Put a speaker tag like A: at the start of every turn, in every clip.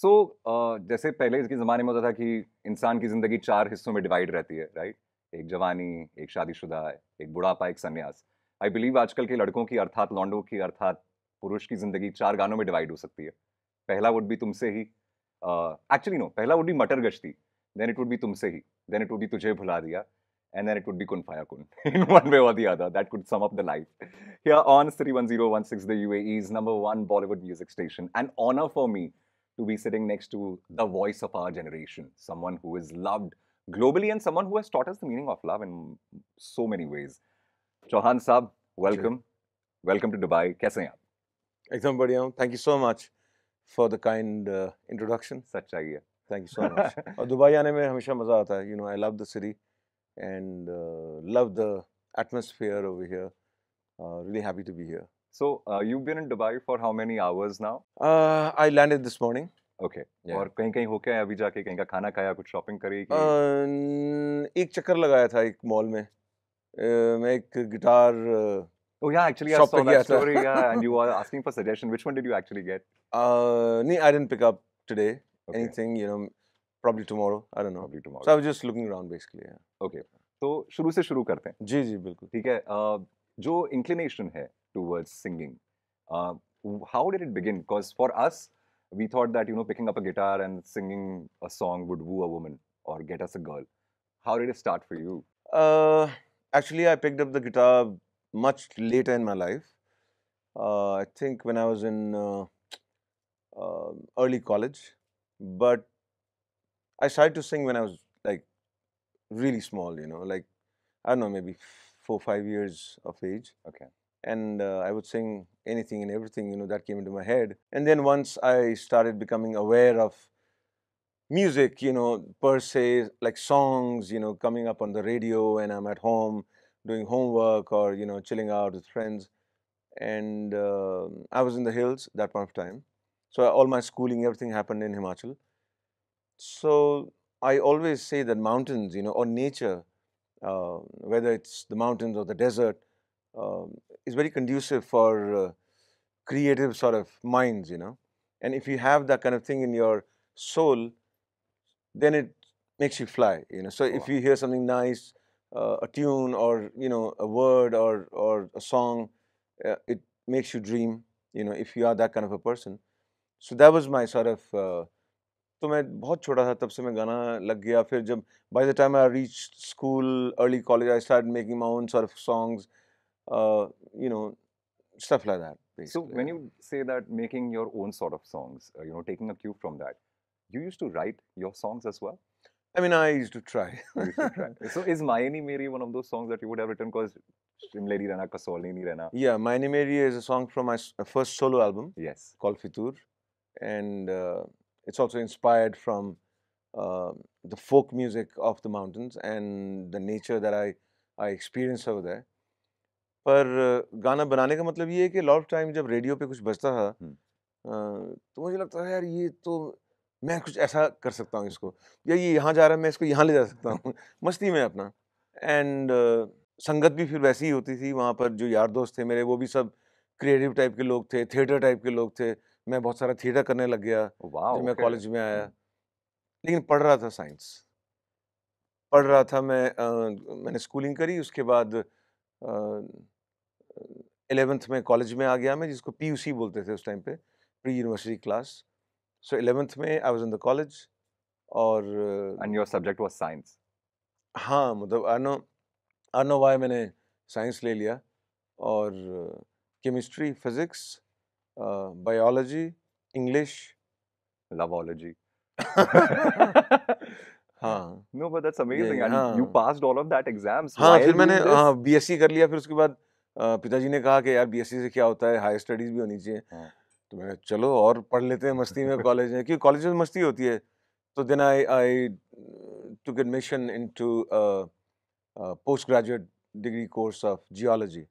A: सो so, uh, जैसे पहले के ज़माने में होता था कि इंसान की ज़िंदगी चार हिस्सों में डिवाइड रहती है राइट एक जवानी एक शादीशुदा एक बुढ़ापा एक संन्यास आई बिलीव आजकल के लड़कों की अर्थात लॉन्डों की अर्थात पुरुष की ज़िंदगी चार गानों में डिवाइड हो सकती है पहला वुड भी तुमसे ही एक्चुअली uh, नो no, पहला वुड भी मटर गश्ती देन इट वुड भी तुमसे ही देन इट वुड भी तुझे भुला दिया and then it would be kun faya kun in that could sum the the life could sum up the life. Here on City 11016, the UAE's number one Bollywood music station, an honor for me to be sitting next to the voice of our generation, someone who is loved globally and someone who has taught us the meaning of love in so many ways. Chauhan Saab, welcome. Sure. Welcome to Dubai. Kaise hain
B: aap? Thank you so much for the kind uh, introduction. Such idea. Thank you so much. Dubai Dubai आने में हमेशा मज़ा आता You know, I love the city and uh, love the atmosphere over here. Uh, really happy to be here.
A: So uh, you've been in Dubai for how many hours now?
B: Uh, I landed this morning.
A: Okay okay. और कहीं कहीं होके आए अभी जाके कहीं का खाना खाया कुछ शॉपिंग करी
B: कि एक चक्कर लगाया था एक मॉल में मैं एक guitar Oh yeah, actually I saw that story. Yeah, and you
A: were asking for suggestion. Which one did you actually get?
B: Uh, no, I didn't pick up today. Okay. Anything, you know, probably tomorrow. I don't know. Probably tomorrow. So I was just looking around basically. Yeah. Okay. तो
A: शुरू से शुरू करते हैं जी जी बिल्कुल ठीक है जो इंक्लिनेशन है towards singing. Uh, how did it begin? Because for us, we thought that you know picking up a guitar and singing a song would woo a woman or get us a girl. How did it start
B: for you? Uh, actually, I picked up the guitar much later in my life. Uh, I think when I was in uh, um, early college, but I started to sing when I was like really small. You know, like I don't know, maybe four five years of age. Okay and uh, I would sing anything and everything, you know, that came into my head. And then once I started becoming aware of music, you know, per se, like songs, you know, coming up on the radio and I'm at home doing homework or, you know, chilling out with friends. And uh, I was in the hills that point of time. So all my schooling, everything happened in Himachal. So I always say that mountains, you know, or nature, uh, whether it's the mountains or the desert, um, is very conducive for uh, creative sort of minds, you know. And if you have that kind of thing in your soul, then it makes you fly, you know. So wow. if you hear something nice, uh, a tune or you know a word or or a song, uh, it makes you dream, you know. If you are that kind of a person, so that was my sort of. Uh, तो मैं बहुत छोटा था तब से मैं गाना लग गया फिर जब by the time I reach school early college I start making my own sort songs uh, you know, stuff like that. Basically. So when
A: you say that making your own sort of songs, uh, you know, taking a cue from that, you used to write your songs as well? I mean, I used to try. used to try. so is Mayani Mary one of those songs that you would have written because Shimleri Rana Kasolni Rana?
B: Yeah, Mayani Mary is a song from my uh, first solo album. Yes. Called Fitur. And uh, it's also inspired from uh, the folk music of the mountains and the nature that I, I experienced over there. पर गाना बनाने का मतलब ये है कि lot time जब radio पे कुछ बजता था तो मुझे लगता है यार ये तो मैं कुछ ऐसा कर सकता हूँ इसको या ये यहाँ जा रहा है मैं इसको यहाँ ले जा सकता हूँ मस्ती में अपना एंड संगत भी फिर वैसी ही होती थी वहाँ पर जो यार दोस्त थे मेरे वो भी सब क्रिएटिव टाइप के लोग थे थिएटर टाइप के लोग थे मैं बहुत सारा थिएटर करने लग गया जब मैं कॉलेज में आया लेकिन पढ़ रहा था साइंस पढ़ रहा था मैं आ, मैंने स्कूलिंग करी उसके बाद आ, एलेवेंथ में कॉलेज में आ गया मैं जिसको पी बोलते थे उस टाइम पे pre university class so eleventh में I was in the college और and your subject was science हाँ मतलब अनो अनो वाई मैंने साइंस ले लिया और केमिस्ट्री फिजिक्स बायोलॉजी इंग्लिश लवोलॉजी हाँ no but that's amazing and you
A: passed all of that exams हाँ फिर मैंने हाँ
B: बीएससी कर लिया फिर उसके बाद पिताजी ने कहा कि यार बीएससी से क्या होता है हायर स्टडीज़ भी होनी चाहिए हाँ। तो मैंने चलो और पढ़ लेते हैं मस्ती में कॉलेज में क्योंकि कॉलेज में मस्ती होती है तो then I I to admission into post graduate degree course of geology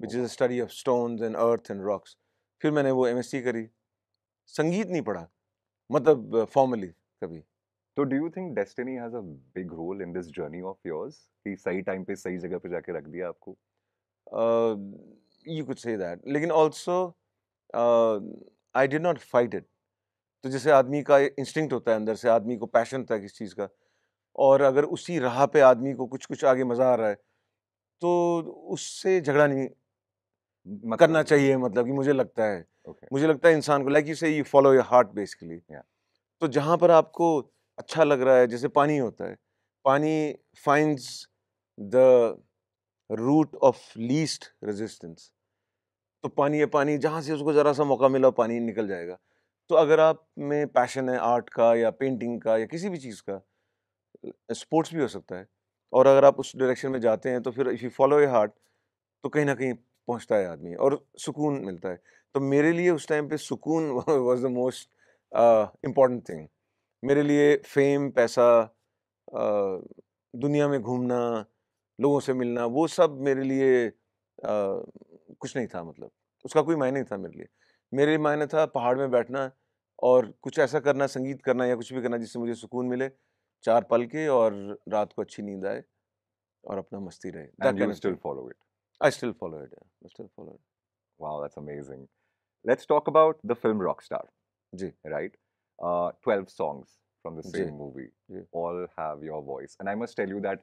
B: which is a study of stone and earth and rocks फिर मैंने वो एम करी संगीत नहीं पढ़ा मतलब फॉर्मली कभी तो do you think destiny has a big role in this journey of yours कि सही टाइम पे सही जगह पे जाके रख दिया आपको यू कुछ सही दैट लेकिन also I did not fight it तो जैसे आदमी का इंस्टिंक्ट होता है अंदर से आदमी को पैशन होता है किस चीज़ का और अगर उसी राह पे आदमी को कुछ कुछ आगे मज़ा आ रहा है तो उससे झगड़ा नहीं मतलब करना चाहिए मतलब कि मुझे लगता है okay. मुझे लगता है इंसान को like you say you follow your heart basically तो जहाँ पर आपको अच्छा लग रहा है जैसे पानी होता है पानी finds the route of least resistance तो पानी है पानी जहाँ से उसको ज़रा सा मौका मिला पानी निकल जाएगा तो अगर आप में पैशन है आर्ट का या पेंटिंग का या किसी भी चीज़ का स्पोर्ट्स भी हो सकता है और अगर आप उस डायरेक्शन में जाते हैं तो फिर if you follow a heart तो कहीं ना कहीं पहुंचता है आदमी और सुकून मिलता है तो मेरे लिए उस टाइम पे सुकून was the most important thing मेरे लिए फेम पैसा uh, दुनिया में घूमना लोगों से मिलना वो सब मेरे लिए आ, कुछ नहीं था मतलब उसका कोई मायने नहीं था मेरे लिए मेरे लिए मायने था पहाड़ में बैठना और कुछ ऐसा करना संगीत करना या कुछ भी करना जिससे मुझे सुकून मिले चार पल के और रात को अच्छी नींद आए और अपना मस्ती
A: रहे Let's talk about the film Rockstar. Ji. Uh, 12 songs from the same Ji. movie Ji. all have your voice. And I must tell you that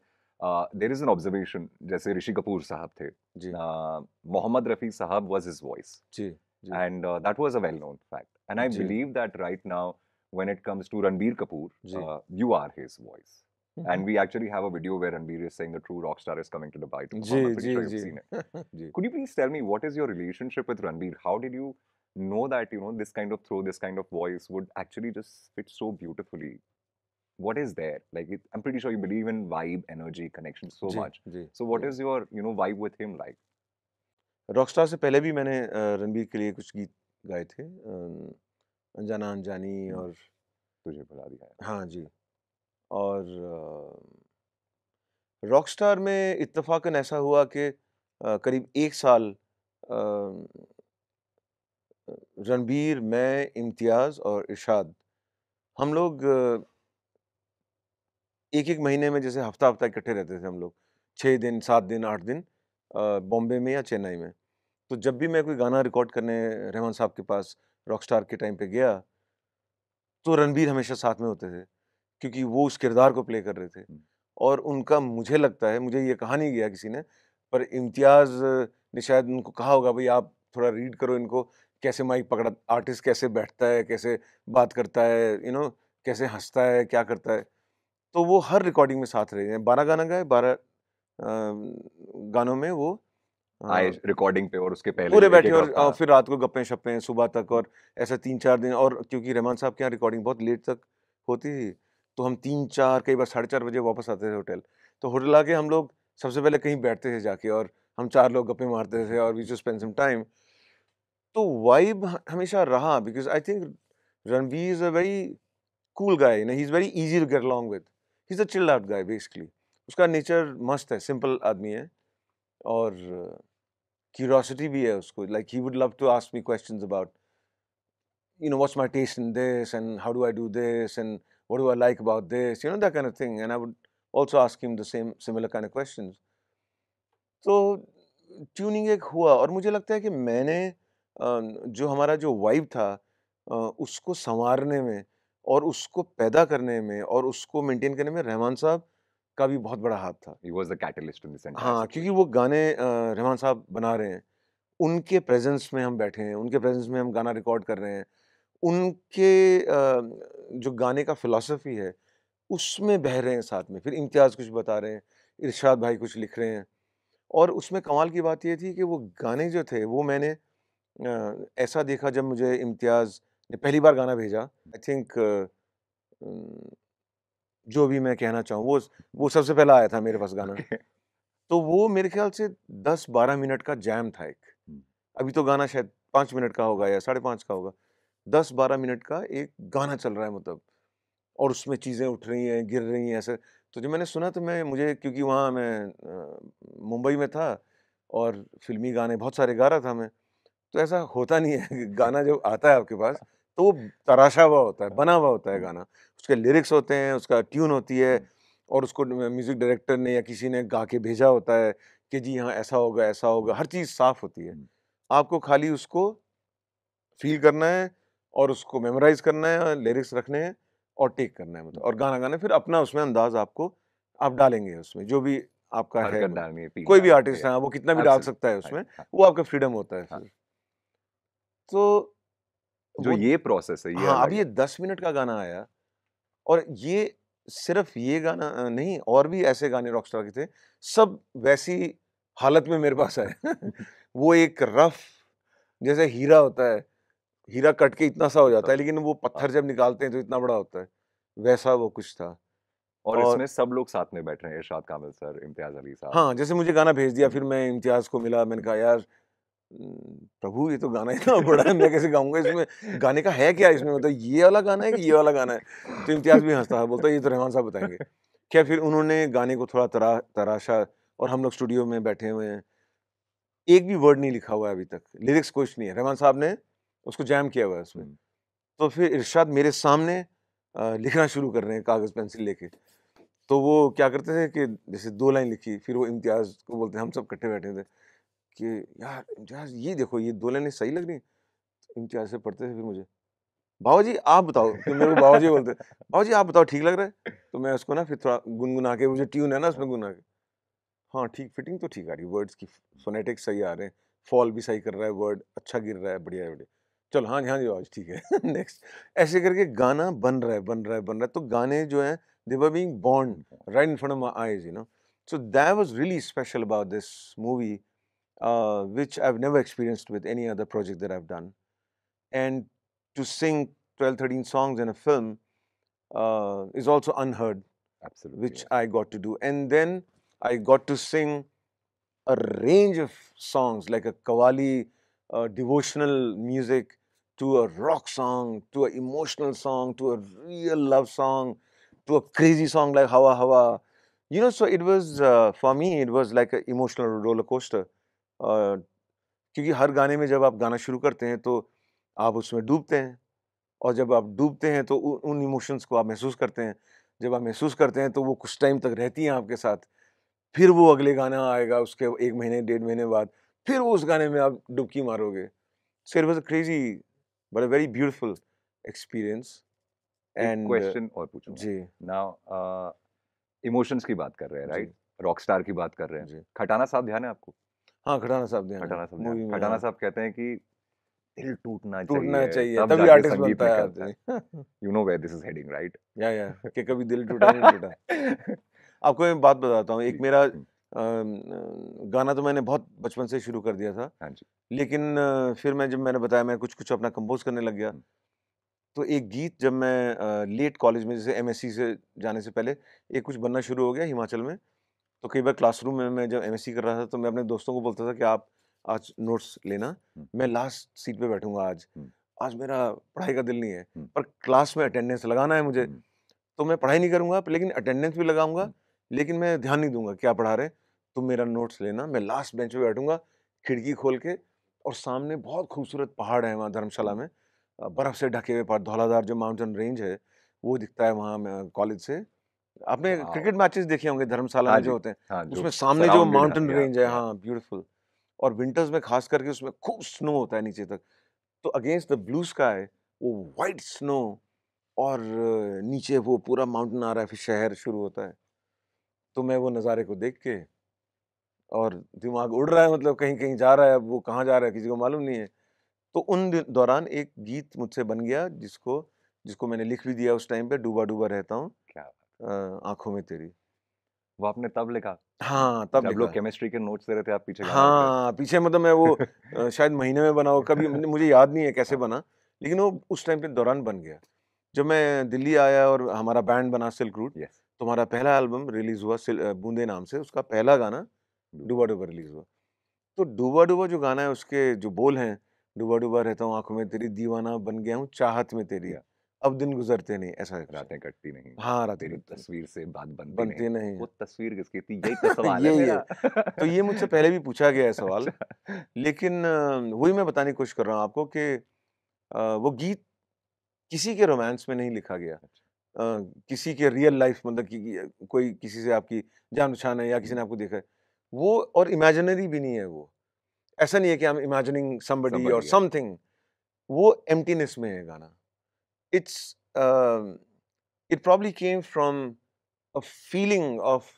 A: there is an observation जैसे ऋषि कपूर साहब थे uh, मोहम्मद रफी साहब was his voice and that was a well known fact and I believe that right now when it comes to Ranbir Kapoor, uh, you are his voice.
B: Mm-hmm. And
A: we actually have a video where Ranbir is saying the true rock star is coming to Dubai to sure seen it. Could you please tell me what is your relationship with Ranbir? How did you know that you know this kind of throw, this kind of voice would actually just fit so beautifully what is there like it, i'm pretty sure you believe in vibe energy
B: connection so जी, much जी,
A: so what जी. is your you know vibe with him like
B: rockstar se pehle bhi maine Rockstar से पहले भी मैंने रणबीर के लिए कुछ गीत गाए थे अनजाना अनजानी और तुझे बुला दिया हाँ जी और रॉकस्टार में इत्तफाकन ऐसा हुआ कि करीब एक साल रणबीर मैं इम्तियाज़ और इरशाद हम लोग एक एक महीने में जैसे हफ्ता हफ्ता इकट्ठे रहते थे हम लोग छः दिन सात दिन आठ दिन बॉम्बे में या चेन्नई में तो जब भी मैं कोई गाना रिकॉर्ड करने रहमान साहब के पास रॉक स्टार के टाइम पे गया तो रणबीर हमेशा साथ में होते थे क्योंकि वो उस किरदार को प्ले कर रहे थे और उनका मुझे लगता है मुझे ये कहा नहीं गया किसी ने पर इम्तियाज़ ने शायद उनको कहा होगा भाई आप थोड़ा रीड करो इनको कैसे माइक पकड़ा आर्टिस्ट कैसे बैठता है कैसे बात करता है यू you नो know, कैसे हंसता है क्या करता है तो वो हर रिकॉर्डिंग में साथ रहे बारह गाना गाए बारह गानों में वो
A: आए रिकॉर्डिंग पे और उसके पहले पूरे बैठे और,
B: फिर रात को गप्पे शप्पे सुबह तक और ऐसा तीन चार दिन और क्योंकि रहमान साहब के यहाँ रिकॉर्डिंग बहुत लेट तक होती थी तो हम तीन चार कई बार साढ़े चार बजे वापस आते थे होटल तो होटल आके हम लोग सबसे पहले कहीं बैठते थे जाके और हम चार लोग गप्पे मारते थे और we to spend some time तो वाइब हमेशा रहा because I think Ranveer is a very cool guy he is very easy to get along with is a chilled out guy basically उसका नेचर मस्त है सिंपल आदमी है और क्यूरोसिटी uh, भी है उसको like he would love to ask me question about you know what's my taste in this and how do I do this and what do I like about this you know that kind thing and I would also ask him the same similar kind question तो tuning एक हुआ और मुझे लगता है कि मैंने जो हमारा जो वाइफ था उसको संवारने में और उसको पैदा करने में और उसको मेंटेन करने में रहमान साहब का भी बहुत बड़ा हाथ था he the catalyst in this हाँ क्योंकि वो गाने रहमान साहब बना रहे हैं उनके प्रेजेंस में हम बैठे हैं उनके प्रेजेंस में हम गाना रिकॉर्ड कर रहे हैं उनके जो गाने का फिलासफी है उसमें बह रहे हैं साथ में फिर इम्तियाज़ कुछ बता रहे हैं इरशाद भाई कुछ लिख रहे हैं और उसमें कमाल की बात यह थी कि वो गाने जो थे वो मैंने ऐसा देखा जब मुझे इम्तियाज़ ने पहली बार गाना भेजा आई थिंक जो भी मैं कहना चाहूँ वो वो सबसे पहला आया था मेरे पास गाना तो वो मेरे ख्याल से दस बारह मिनट का जैम था एक अभी तो गाना शायद पाँच मिनट का होगा या साढ़े पाँच का होगा दस बारह मिनट का एक गाना चल रहा है मतलब और उसमें चीज़ें उठ रही हैं गिर रही हैं ऐसे तो जब मैंने सुना तो मैं मुझे क्योंकि वहाँ मैं मुंबई में था और फिल्मी गाने बहुत सारे गा रहा था मैं तो ऐसा होता नहीं है गाना जब आता है आपके पास तो वो तराशा हुआ होता है बना हुआ होता है गाना उसके लिरिक्स होते हैं उसका ट्यून होती है हम्म। और उसको म्यूज़िक डायरेक्टर ने या किसी ने गा के भेजा होता है कि जी हाँ ऐसा होगा ऐसा होगा हर चीज़ साफ होती है हम्म। आपको खाली उसको फील करना है और उसको मेमोराइज करना है लिरिक्स रखने हैं और टेक करना है मतलब और गाना गाना फिर अपना उसमें अंदाज आपको आप डालेंगे उसमें जो भी आपका है कोई भी आर्टिस्ट है वो कितना भी डाल सकता है उसमें हाँ। वो आपका फ्रीडम होता है हाँ। तो जो ये
A: प्रोसेस है ये हाँ अब
B: ये दस मिनट का गाना आया और ये सिर्फ ये गाना नहीं और भी ऐसे गाने रॉकस्टार के थे सब वैसी हालत में मेरे पास आए वो एक रफ जैसे हीरा होता है हीरा कट के इतना सा हो जाता है लेकिन वो हाँ। पत्थर जब निकालते हैं तो इतना बड़ा होता है वैसा वो कुछ था और, और इसमें
A: सब लोग साथ में बैठ रहे हैं इरशाद कामिल सर इम्तियाज अली साहब हाँ जैसे
B: मुझे गाना भेज दिया हम्म। फिर मैं इम्तियाज को मिला मैंने कहा यार प्रभु ये तो गाना इतना बड़ा है मैं कैसे गाऊंगा इसमें गाने का है क्या इसमें मतलब ये वाला गाना है कि ये वाला गाना है तो इम्तियाज़ भी हंसता है बोलता है ये तो रहमान साहब बताएंगे क्या फिर उन्होंने गाने को थोड़ा तरा तराशा और हम लोग स्टूडियो में बैठे हुए हैं एक भी वर्ड नहीं लिखा हुआ है अभी तक लिरिक्स कुछ नहीं है रहमान साहब ने उसको जैम किया हुआ है उसमें हम्म। तो फिर इरशाद मेरे सामने लिखना शुरू कर रहे हैं कागज़ पेंसिल लेके तो वो क्या करते थे कि जैसे दो लाइन लिखी फिर वो इम्तियाज़ को बोलते हैं हम सब इकट्ठे बैठे थे कि यार इम्तियाज ये देखो ये दो लाइनें सही लग रही हैं तो इम्तियाज से पढ़ते थे फिर मुझे बाबा जी आप बताओ फिर मेरे को बाबा जी बोलते बाबा जी आप बताओ ठीक लग रहा है तो मैं उसको ना फिर थोड़ा गुनगुना के मुझे ट्यून है ना उसमें गुनगुना के हाँ ठीक फिटिंग तो ठीक आ रही है वर्ड्स की फोनेटिक्स सही आ रहे हैं फॉल भी सही कर रहा है वर्ड अच्छा गिर रहा है बढ़िया है बढ़िया चलो हाँ जी हाँ जी आज ठीक है नेक्स्ट ऐसे करके गाना बन रहा है बन रहा है बन रहा है तो गाने जो है दे वर बींग बॉन्ड right in front of eyes you know so that was really special about this movie uh, which I've never experienced with any other project that I've done. And to sing 12, 13 songs in a film uh, is also unheard. Absolutely. Which I got to do. And then I got to sing a range of songs like a Kavali, uh, devotional music to a rock song, to an emotional song, to a real love song, to a crazy song like Hawa Hawa. You know, so it was, uh, for me, it was like an emotional roller coaster. क्योंकि हर गाने में जब आप गाना शुरू करते हैं तो आप उसमें डूबते हैं और जब आप डूबते हैं तो उन इमोशंस को आप महसूस करते हैं जब आप महसूस करते हैं तो वो कुछ टाइम तक रहती हैं आपके साथ फिर वो अगले गाना आएगा उसके एक महीने डेढ़ महीने बाद फिर वो उस गाने में आप डुबकी मारोगे so it was a crazy but a very beautiful experience
A: and question और पूछूं जी नाउ इमोशंस uh, की बात कर रहे हैं राइट रॉक स्टार की बात कर रहे हैं खटाना साहब ध्यान है आपको हाँ
B: खटाना साहब ने खटाना
A: साहब खटाना साहब कहते
B: हैं कि दिल टूटना टूटना चाहिए तभी आर्टिस्ट बनता है you know where this is heading right या या कि कभी दिल टूटा नहीं टूटा आपको मैं बात बताता हूँ एक मेरा हम्म। गाना तो मैंने बहुत बचपन से शुरू कर दिया था हाँ लेकिन फिर मैं जब मैंने बताया मैं कुछ कुछ अपना कंपोज करने लग गया हम्म। तो एक गीत जब मैं लेट कॉलेज में जैसे एमएससी से जाने से पहले एक कुछ बनना शुरू हो गया हिमाचल में तो कई बार क्लासरूम में मैं जब एम कर रहा था तो मैं अपने दोस्तों को बोलता था कि आप आज नोट्स लेना मैं लास्ट सीट पे बैठूंगा आज आज मेरा पढ़ाई का दिल नहीं है पर क्लास में अटेंडेंस लगाना है मुझे तो मैं पढ़ाई नहीं करूँगा लेकिन अटेंडेंस भी लगाऊंगा लेकिन मैं ध्यान नहीं दूंगा क्या पढ़ा रहे तुम तो मेरा नोट्स लेना मैं लास्ट बेंच पे बैठूंगा खिड़की खोल के और सामने बहुत खूबसूरत पहाड़ है वहाँ धर्मशाला में बर्फ़ से ढके हुए पहाड़ धौलाधार जो माउंटेन रेंज है वो दिखता है वहाँ कॉलेज से आपने क्रिकेट मैचेस देखे होंगे धर्मशाला हाँ जो होते हैं हाँ उसमें सामने जो माउंटेन रेंज है हाँ ब्यूटीफुल और विंटर्स में खास करके उसमें खूब स्नो होता है नीचे तक तो अगेंस्ट द ब्लू स्काई वो वाइट स्नो और नीचे वो पूरा माउंटेन आ रहा है फिर शहर शुरू होता है तो मैं वो नज़ारे को देख के और दिमाग उड़ रहा है मतलब कहीं कहीं जा रहा है अब वो कहाँ जा रहा है किसी को मालूम नहीं है तो उन दौरान एक गीत मुझसे बन गया जिसको जिसको मैंने लिख भी दिया उस टाइम पे डूबा डूबा रहता हूँ आंखों में तेरी वो आपने तब लिखा हाँ तब लोग केमिस्ट्री के नोट्स दे रहे थे आप पीछे हाँ पीछे मतलब मैं वो शायद महीने में बना हो कभी मुझे याद नहीं है कैसे बना लेकिन वो उस टाइम के दौरान बन गया जब मैं दिल्ली आया और हमारा बैंड बना सिल्क रूट yes. तो हमारा पहला एल्बम रिलीज हुआ बूंदे नाम से उसका पहला गाना डूबा डूबा रिलीज हुआ तो डूबा डूबा जो गाना है उसके जो बोल हैं डूबा डूबा रहता हूँ आंखों में तेरी दीवाना बन गया हूँ चाहत में तेरी अब दिन गुजरते नहीं ऐसा अच्छा। रातें कटती नहीं हाँ रातें तस्वीर से बात बनती, बनती नहीं।, नहीं वो तस्वीर किसकी थी यही तो सवाल यही है, तो ये मुझसे पहले भी पूछा गया है अच्छा। सवाल लेकिन वही मैं बताने की कोशिश कर रहा हूँ आपको कि वो गीत किसी के रोमांस में नहीं लिखा गया अच्छा। किसी के रियल लाइफ मतलब कि कोई किसी से आपकी जान पहचान है या किसी ने हम्म। आपको देखा है वो और इमेजिनरी भी नहीं है वो ऐसा नहीं है कि आई एम इमेजिनिंग समबडी और समथिंग वो एम्प्टीनेस में है गाना it's um, it probably came from a feeling of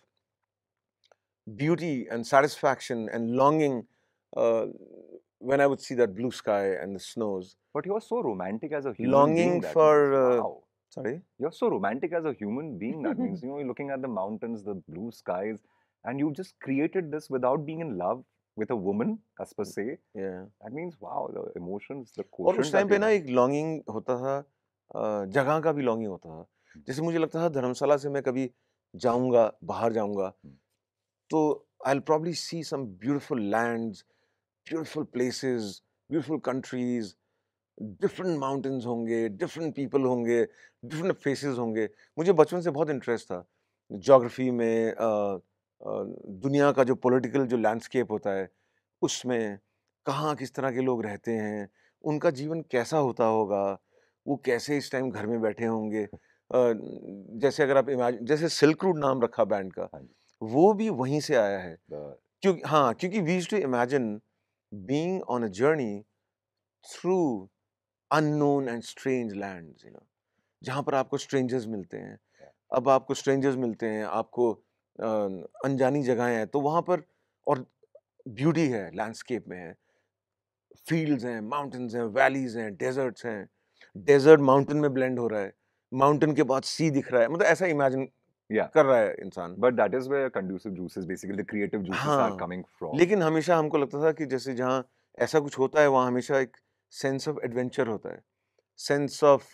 B: beauty and satisfaction and longing uh, when I would see that blue sky and the snows. But you're so romantic as a human longing for. Uh, wow. Sorry?
A: You're so romantic as a human being. That means, you know, you're looking at the mountains, the blue skies, and you've just created this without being in love with a woman, as per mm, se. Yeah. That means,
B: wow, the emotions, the quotient. और उस time पे ना longing होता जगह का भी longing होता था जैसे मुझे लगता था धर्मशाला से मैं कभी जाऊंगा बाहर जाऊंगा तो I probably see some beautiful land beautiful places beautiful countries different mountains होंगे डिफरेंट पीपल होंगे डिफरेंट फेसेस होंगे मुझे बचपन से बहुत इंटरेस्ट था जोग्राफी में आ, आ, दुनिया का जो पॉलिटिकल जो लैंडस्केप होता है उसमें कहाँ किस तरह के लोग रहते हैं उनका जीवन कैसा होता होगा वो कैसे इस टाइम घर में बैठे होंगे जैसे अगर आप इमेज जैसे सिल्क रूड नाम रखा बैंड का हाँ वो भी वहीं से आया है क्योंकि हाँ क्योंकि we to imagine being on a journey through unknown and strange land you know जहाँ पर आपको स्ट्रेंजर्स मिलते हैं अब आपको स्ट्रेंजर्स मिलते हैं आपको अनजानी जगहें हैं तो वहाँ पर और ब्यूटी है लैंडस्केप में है फील्ड्स हैं माउंटेंस हैं वैलीज़ हैं डेजर्ट्स हैं डेजर्ट माउंटेन में ब्लेंड हो रहा है माउंटेन के बाद सी दिख रहा है मतलब ऐसा इमेजिन yeah. कर रहा है इंसान but that is conducive juices basically the creative are coming from लेकिन हमेशा हमको लगता था कि जैसे जहाँ ऐसा कुछ होता है वहाँ हमेशा एक सेंस ऑफ एडवेंचर होता है सेंस ऑफ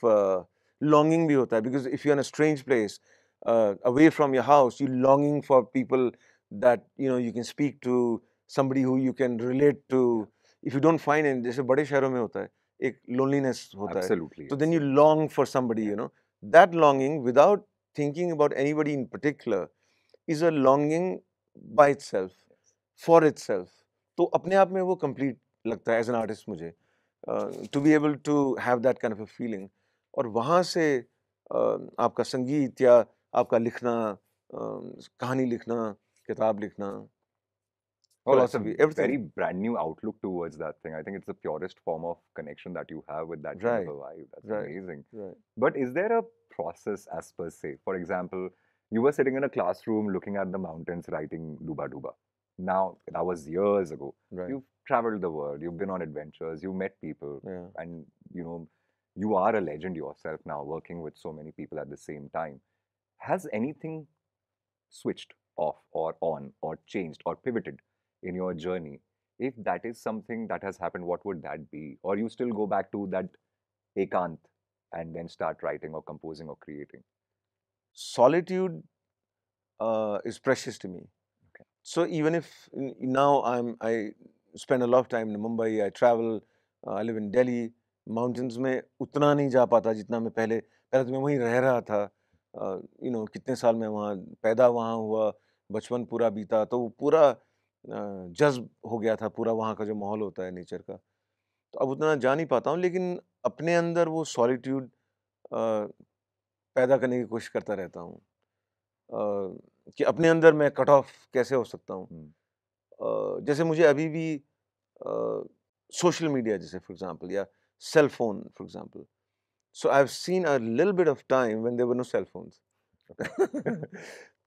B: लॉन्गिंग भी होता है because if you are a strange place away from your house you longing for people that you know you can speak to somebody who you can relate to if you don't find an जैसे बड़े शहरों में होता है एक loneliness होता Absolutely, है तो then you long for somebody you know that longing without thinking about anybody in particular is a longing itself for self तो अपने आप में वो कंप्लीट लगता है एज एन आर्टिस्ट मुझे to be able to have that kind of a feeling और वहाँ से uh, आपका संगीत या आपका लिखना uh, कहानी लिखना किताब लिखना oh, philosophy, everything. Very
A: brand new outlook towards that thing. I think it's the purest form of connection that you have with that right. vibe. That's right. amazing. Right. But is there a process as per se? For example, you were sitting in a classroom looking at the mountains, writing Duba Duba. Now that was years ago. Right. You've traveled the world. You've been on adventures. You've met people, yeah. and you know you are a legend yourself now, working with so many people at the same time. Has anything switched off or on or changed or pivoted in your journey if that is something that has happened what would that be or you still go back to that ekant and then start writing or composing or
B: creating solitude uh, is precious to me okay. so even if now i'm i spend a lot of time in mumbai i travel uh, i live in delhi Mountains. में उतना नहीं जा पाता जितना मैं पहले पहले तो मैं वहीं रह रहा था you uh, know you know, कितने साल में वहाँ पैदा वहाँ हुआ बचपन पूरा बीता तो पूरा जज्ब हो गया था पूरा वहाँ का जो माहौल होता है नेचर का तो अब उतना जा नहीं पाता हूँ लेकिन अपने अंदर वो सॉलीट्यूड पैदा करने की कोशिश करता रहता हूँ कि अपने अंदर मैं कट ऑफ कैसे हो सकता हूँ जैसे मुझे अभी भी सोशल मीडिया जैसे फॉर एग्जांपल या cell phone for example so I have seen a lil bit of time when there no cell phones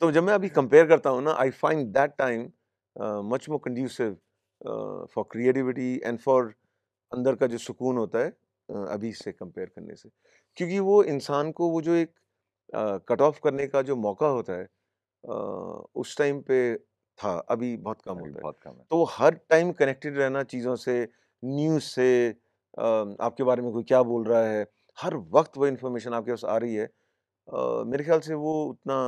B: तो जब मैं अभी कंपेयर करता हूँ ना I find that time much more conducive for creativity and for अंदर का जो सुकून होता है अभी से कंपेयर करने से क्योंकि वो इंसान को वो जो एक कट ऑफ करने का जो मौका होता है uh, उस टाइम पे था अभी बहुत कम होता है बहुत कम है तो हर टाइम कनेक्टेड रहना चीज़ों से न्यूज़ से uh, आपके बारे में कोई क्या बोल रहा है हर वक्त वो इन्फॉर्मेशन आपके पास आ रही है uh, मेरे ख्याल से वो उतना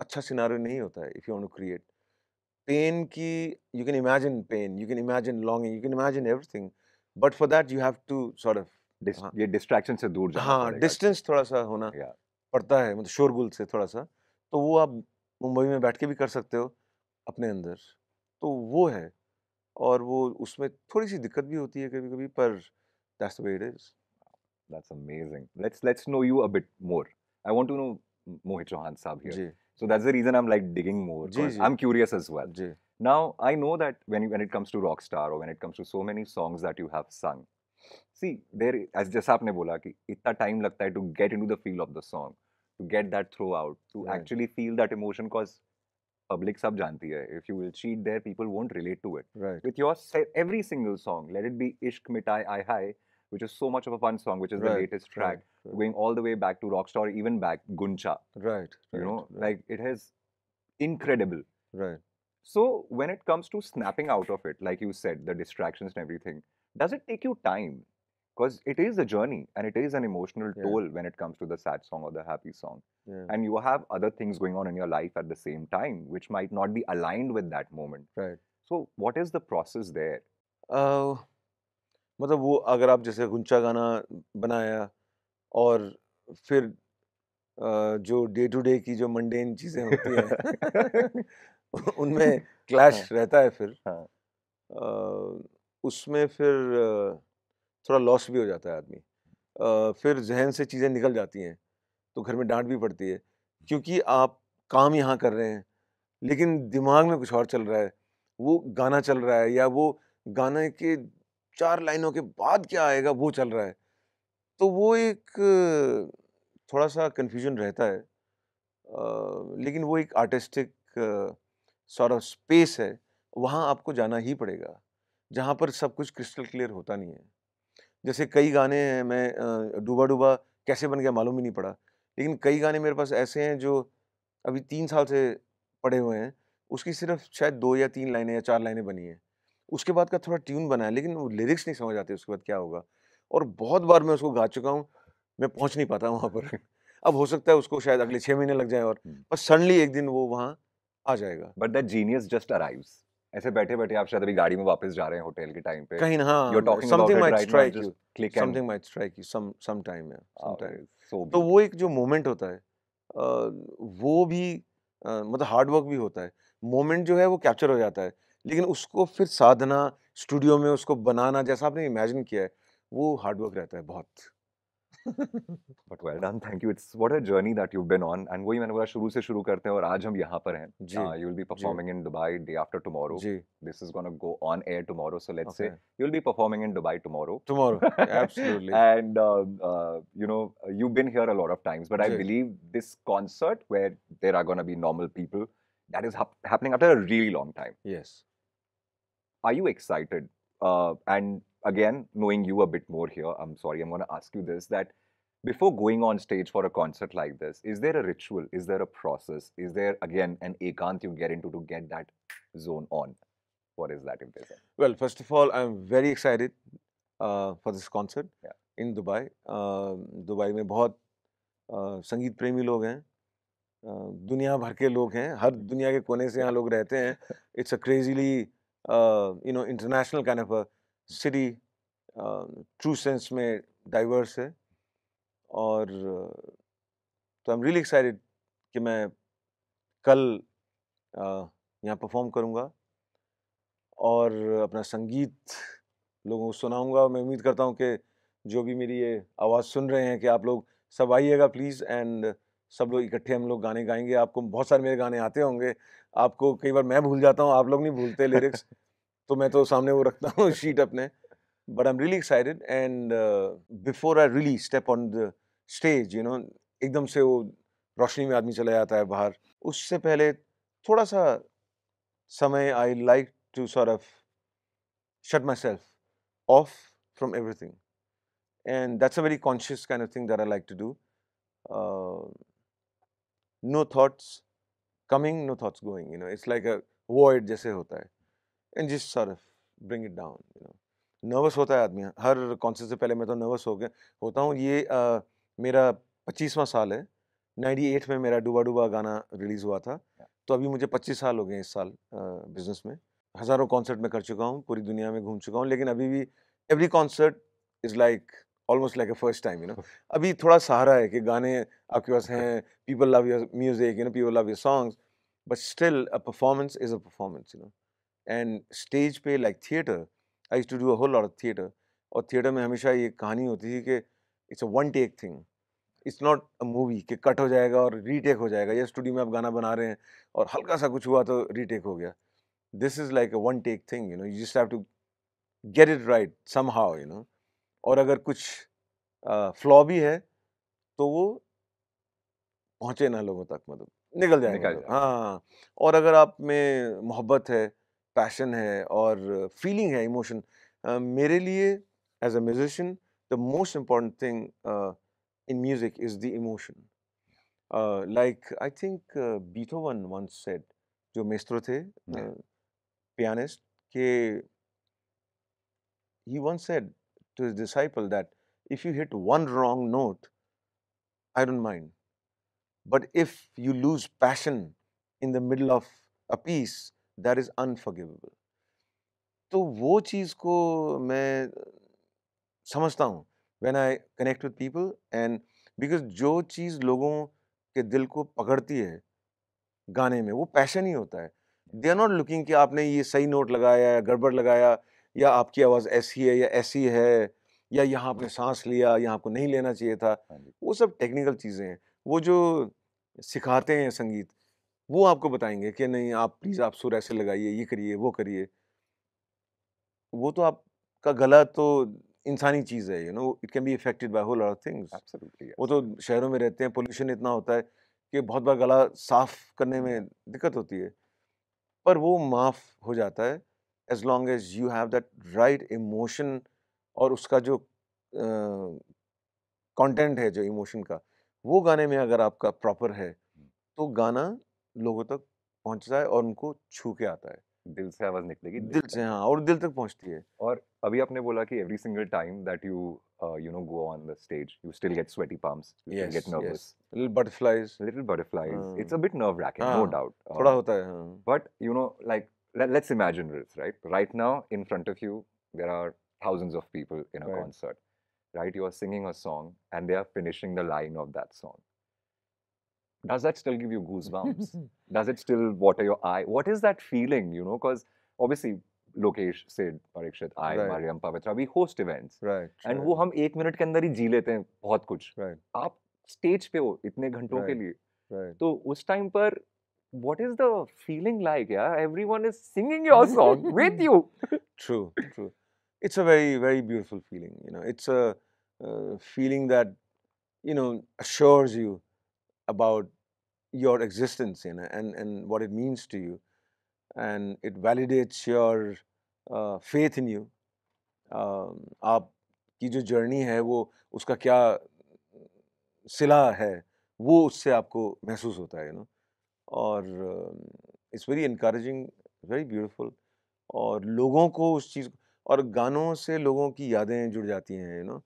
B: अच्छा सिनारे नहीं होता है if you want to create pain की you can imagine pain you can imagine longing you can imagine everything but for that you have to sort of ये डिस्ट्रैक्शन से दूर जाना हाँ डिस्टेंस थोड़ा सा होना पड़ता है मतलब शोरगुल से थोड़ा सा तो वो आप मुंबई में बैठ के भी कर सकते हो अपने अंदर तो वो है और वो उसमें थोड़ी सी दिक्कत भी होती है कभी कभी पर that's way it is that's amazing let's let's know you a bit more
A: I want to know Mohit Chauhan साहब ji So that's the reason I'm like digging more. I'm curious as well. Now I know that when you, when it comes to rockstar or when it comes to so many songs that you have sung, see there as just आपने बोला कि इतना time लगता है to get into the feel of the song, to get that throw out, to right. actually feel that emotion cause public sub जानती if you will cheat there people won't relate to it. Right. With your every single song, let it be Ishq मिटाए आए Hai which is so much of a fun song, which is right, the latest track, right, going all the way back to Rockstar, even back Guncha. Right. you know, like it has incredible. Right. So when it comes to snapping out of it, like you said, the distractions and everything, does it take you time? Because it is a journey and it is an emotional yeah. toll when it comes to the sad song or the happy song. Yeah. And you have other things going on in your life at the same time, which might not be
B: aligned with that moment. Right. So what is the process there? Uh, मतलब वो अगर आप जैसे गुंचा गाना बनाया और फिर जो डे टू डे की जो मंडेन चीज़ें होती हैं उनमें क्लैश हाँ, रहता है फिर हाँ, उसमें फिर थोड़ा लॉस भी हो जाता है आदमी फिर जहन से चीज़ें निकल जाती हैं तो घर में डांट भी पड़ती है क्योंकि आप काम यहाँ कर रहे हैं लेकिन दिमाग में कुछ और चल रहा है वो गाना चल रहा है या वो गाने के चार लाइनों के बाद क्या आएगा वो चल रहा है तो वो एक थोड़ा सा कन्फ्यूजन रहता है लेकिन वो एक आर्टिस्टिक सॉर्ट ऑफ स्पेस है वहाँ आपको जाना ही पड़ेगा जहाँ पर सब कुछ क्रिस्टल क्लियर होता नहीं है जैसे कई गाने हैं मैं डूबा डूबा कैसे बन गया मालूम ही नहीं पड़ा लेकिन कई गाने मेरे पास ऐसे हैं जो अभी तीन साल से पड़े हुए हैं उसकी सिर्फ शायद दो या तीन लाइनें या चार लाइनें बनी हैं उसके बाद का थोड़ा ट्यून बनाया लेकिन वो लिरिक्स नहीं समझ आते उसके बाद क्या होगा और बहुत बार मैं उसको गा चुका हूँ मैं पहुँच नहीं पाता वहाँ पर अब हो सकता है उसको शायद अगले छः महीने लग जाए और बस सडनली एक दिन वो वहाँ आ जाएगा but that
A: genius just arrives ऐसे बैठे बैठे आप शायद अभी गाड़ी में वापस जा रहे हैं होटल के टाइम पे कहीं ना something might strike you something
B: might strike you some some time है तो वो एक जो मोमेंट होता है वो भी मतलब हार्ड वर्क भी होता है मोमेंट जो है वो कैप्चर हो जाता है लेकिन उसको फिर साधना स्टूडियो में उसको बनाना जैसा आपने इमेजिन किया है वो हार्डवर्क रहता है बहुत
A: but well done thank you it's what a journey that you been on and वही मैंने बोला शुरू से शुरू करते हैं और आज हम यहाँ पर हैं you will be performing in Dubai day after tomorrow जी this is gonna go on air tomorrow so let's say you will be performing in Dubai tomorrow tomorrow absolutely and you know you been here a lot of times but I believe this concert where there are gonna be normal people that is happening after a really long time yes are you excited? Uh, and again, knowing you a bit more here, I'm sorry, I'm going to ask you this that before going on stage for a concert like this, is there a ritual? Is there a process? Is there, again, an ekant you get into to get that zone on? What is that if there's
B: Well, first of all, I'm very excited uh, for this concert yeah. in Dubai. Uh, Dubai me बहुत uh, premi प्रेमी लोग हैं uh, दुनिया भर के लोग हैं हर hmm. दुनिया के कोने से यहाँ लोग रहते हैं it's a crazily Uh, you know international kind of a city uh, true में डाइवर्स है और तो आई एम रियली एक्साइटेड कि मैं कल uh, यहाँ परफॉर्म करूँगा और अपना संगीत लोगों को सुनाऊँगा मैं उम्मीद करता हूँ कि जो भी मेरी ये आवाज़ सुन रहे हैं कि आप लोग सब आइएगा प्लीज़ एंड सब लोग इकट्ठे हम लोग गाने गाएंगे आपको बहुत सारे मेरे गाने आते होंगे आपको कई बार मैं भूल जाता हूँ आप लोग नहीं भूलते लिरिक्स तो मैं तो सामने वो रखता हूँ शीट अपने but I am really excited and before I really step on the stage you know एकदम से वो रोशनी में आदमी चला जाता है बाहर उससे पहले थोड़ा सा समय I like to sort of shut myself off from everything and that's a very conscious kind of thing I I like to do no thoughts coming no thoughts going you know it's like a void जैसे होता है and जिस sort bring it down you know nervous होता है आदमी हाँ, हर concert से पहले मैं तो नर्वस हो गया होता हूँ ये आ, मेरा पच्चीसवां साल है नाइन्टी एट में मेरा डूबा डूबा गाना रिलीज़ हुआ था तो अभी मुझे पच्चीस साल हो गए इस साल बिजनेस में हज़ारों कॉन्सर्ट में कर चुका हूँ पूरी दुनिया में घूम चुका हूँ लेकिन अभी भी every concert is like almost like a first time you know अभी थोड़ा सहारा है कि गाने आपके पास हैं people love your music you know people love your songs but still a performance is a performance you know and stage पे like theatre I too do a whole lot of theatre और theatre में हमेशा ये कहानी होती थी कि it's a one take thing it's not a movie कि कट हो जाएगा और रीटेक हो जाएगा या स्टूडियो में आप गाना बना रहे हैं और हल्का सा कुछ हुआ तो रीटेक हो गया this is like a one take thing you know you just have to get it right somehow you know और अगर कुछ फ्लॉ भी है तो वो पहुँचे ना लोगों तक मतलब निकल जाए निकल मतलब। जाए हाँ और अगर आप में मोहब्बत है पैशन है और फीलिंग है इमोशन मेरे लिए as a musician the most important thing in music is the emotion like I think Beethoven once said जो मेस्त्रो थे पियानिस्ट के he once said to his disciple that if you hit one wrong note, I don't mind. But if you lose passion in the middle of a piece, that is unforgivable. तो वो चीज़ को मैं समझता हूँ when I connect with people and because जो चीज़ लोगों के दिल को पकड़ती है गाने में वो पैशन ही होता है दे आर नॉट लुकिंग कि आपने ये सही नोट लगाया गड़बड़ लगाया या आपकी आवाज़ ऐसी है या ऐसी है या यहाँ आपने सांस लिया यहाँ आपको नहीं लेना चाहिए था हाँ वो सब टेक्निकल चीज़ें हैं वो जो सिखाते हैं संगीत वो आपको बताएंगे कि नहीं आप प्लीज़ आप सुर ऐसे लगाइए ये करिए वो करिए वो तो आपका गला तो इंसानी चीज़ है you know it can be affected by whole of things वो तो शहरों में रहते हैं पोल्यूशन इतना होता है कि बहुत बार गला साफ करने में दिक्कत होती है पर वो माफ़ हो जाता है as long as you have that right emotion और उसका जो कंटेंट uh, है जो इमोशन का वो गाने में अगर आपका प्रॉपर है तो गाना लोगों तक पहुंचता है और उनको छू के आता है दिल से आवाज़ निकलेगी दिल, दिल से हाँ और दिल तक पहुंचती है और अभी आपने बोला कि every single
A: time that you you know go on the stage you still get sweaty palms you get nervous little butterflies little butterflies it's a bit nerve racking no doubt थोड़ा uh, होता है but you know like let, us imagine this, right? Right now, in front of you, there are thousands of people in a right. concert, right? You are singing a song and they are finishing the line of that song. Does that still give you goosebumps? Does it still water your eye? What is that feeling, you know? Because obviously, Lokesh said Parikshit, I Mariam Pavitra we host events and वो हम एक minute के अंदर ही जी लेते हैं bahut kuch. right. आप stage pe ho, itne घंटों right. के लिए right. So, us time par what is the feeling like? Yeah, everyone
B: is singing your song with you. true, true. It's a very, very beautiful feeling. You know, it's a uh, feeling that you know assures you about your existence, you know, and and what it means to you, and it validates your uh, faith in you. Um, आप की जो journey है वो उसका क्या सिला है वो उससे आपको महसूस होता है यू नो और it's very encouraging very beautiful और लोगों को उस चीज़ और गानों से लोगों की यादें जुड़ जाती हैं यू नो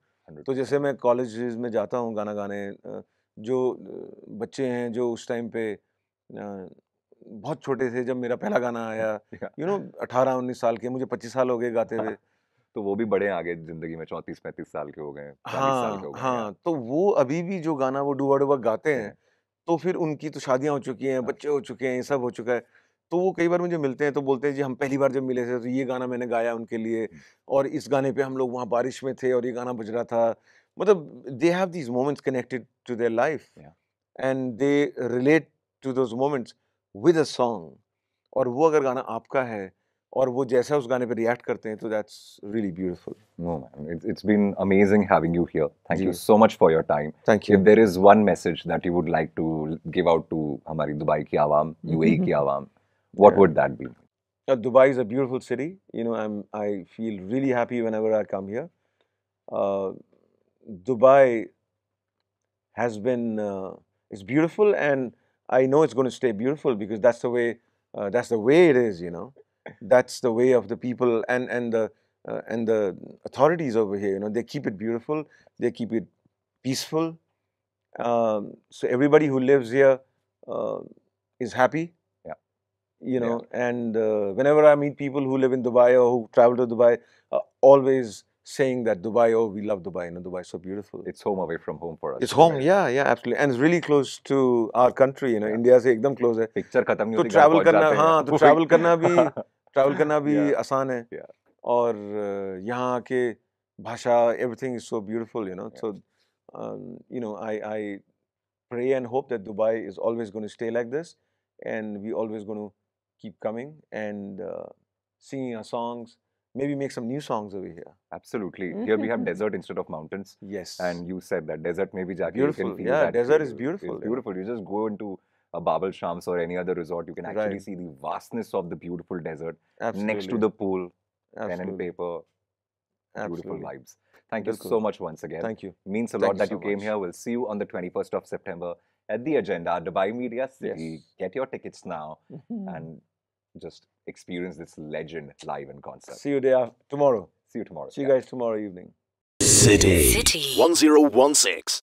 B: तो जैसे मैं कॉलेज में जाता हूँ गाना गाने जो बच्चे हैं जो उस टाइम पे बहुत छोटे थे जब मेरा पहला गाना आया यू नो अठारह उन्नीस साल के मुझे पच्चीस साल हो गए गाते हुए तो वो भी बड़े आगे जिंदगी
A: में चौंतीस पैंतीस साल के हो गए
B: हाँ साल के हो हाँ तो वो अभी भी जो गाना वो डूबा डूबा गाते हैं तो फिर उनकी तो शादियाँ हो चुकी हैं हाँ। बच्चे हो चुके हैं ये सब हो चुका है तो वो कई बार मुझे मिलते हैं तो बोलते हैं जी हम पहली बार जब मिले थे तो ये गाना मैंने गाया उनके लिए और इस गाने पे हम लोग वहाँ बारिश में थे और ये गाना बज रहा था मतलब they have these moments connected to their life and they relate to those moments with a song और वो अगर गाना आपका है और वो जैसा उस गाने पे रिएक्ट करते हैं तो that's
A: really beautiful no man it's been amazing having you here thank you so much for your time thank you there is one message that you would like to give out to हमारी Dubai की आवाम you mm-hmm. की आवाम what would that
B: be Dubai is a beautiful city you know I am I feel really happy when I come here Dubai has been it's beautiful and I know it's gonna stay beautiful because that's the way that's the way it is you know that's the way of the people and and the uh, and the authorities over here. You know, they keep it beautiful, they keep it peaceful. Um, so everybody who lives here uh, is happy. Yeah. You know, yeah. and uh, whenever I meet people who live in Dubai or who travel to Dubai, uh, always saying that Dubai, oh, we love Dubai. You know, Dubai is so beautiful. It's home away from home for us. It's home, right? yeah, yeah, absolutely. And it's really close to our country. You know, yeah. India se ekdam close Picture To travel karna, haan, to travel karna bhi travel करना भी yeah. आसान है yeah. और यहाँ के भाषा everything is so beautiful you know so you know I I pray and hope that Dubai is always gonna stay like this and we always gonna keep coming and singing our songs Maybe make some new songs over here. Absolutely. Here we have
A: desert instead of mountains. Yes. And you said that desert maybe Jackie. Beautiful. yeah, desert is beautiful. It's beautiful. Yeah. You just go into a Babel Shams or any other resort, you can actually right. see the vastness of the beautiful desert Absolutely. next to the pool, Absolutely. pen and paper, beautiful vibes. Thank you Absolutely. so much once again. Thank you. Means a Thank lot you that so you came much. here. We'll see you on the 21st of September at the Agenda, Dubai Media City. Yes. Get your tickets now and just experience this legend live in concert. See you
B: there tomorrow. See you tomorrow. See you guys tomorrow evening. City. City. 1016.